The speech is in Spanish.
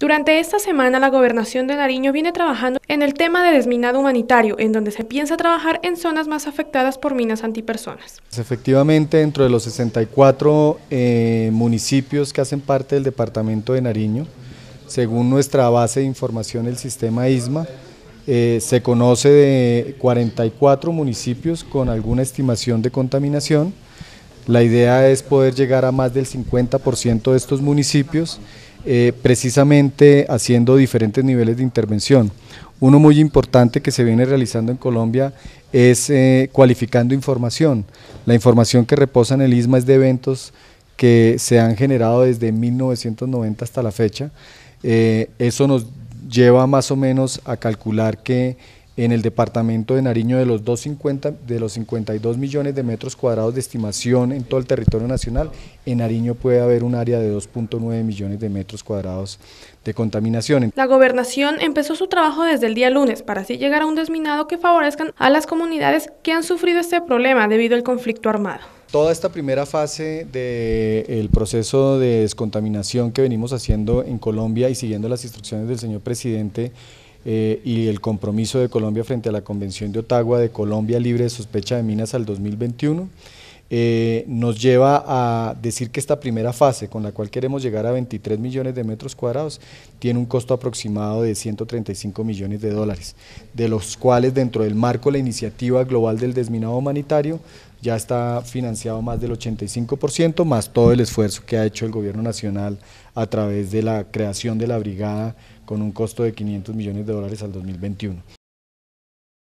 Durante esta semana, la Gobernación de Nariño viene trabajando en el tema de desminado humanitario, en donde se piensa trabajar en zonas más afectadas por minas antipersonas. Pues, efectivamente, dentro de los 64 eh, municipios que hacen parte del departamento de Nariño, según nuestra base de información, el sistema ISMA, eh, se conoce de 44 municipios con alguna estimación de contaminación, la idea es poder llegar a más del 50% de estos municipios, eh, precisamente haciendo diferentes niveles de intervención. Uno muy importante que se viene realizando en Colombia es eh, cualificando información. La información que reposa en el ISMA es de eventos que se han generado desde 1990 hasta la fecha. Eh, eso nos lleva más o menos a calcular que en el departamento de Nariño de los, 250, de los 52 millones de metros cuadrados de estimación en todo el territorio nacional, en Nariño puede haber un área de 2.9 millones de metros cuadrados de contaminación. La gobernación empezó su trabajo desde el día lunes para así llegar a un desminado que favorezcan a las comunidades que han sufrido este problema debido al conflicto armado. Toda esta primera fase del proceso de descontaminación que venimos haciendo en Colombia y siguiendo las instrucciones del señor presidente eh, y el compromiso de Colombia frente a la Convención de Ottawa de Colombia libre de sospecha de minas al 2021. Eh, nos lleva a decir que esta primera fase, con la cual queremos llegar a 23 millones de metros cuadrados, tiene un costo aproximado de 135 millones de dólares, de los cuales dentro del marco de la iniciativa global del desminado humanitario ya está financiado más del 85%, más todo el esfuerzo que ha hecho el gobierno nacional a través de la creación de la brigada con un costo de 500 millones de dólares al 2021.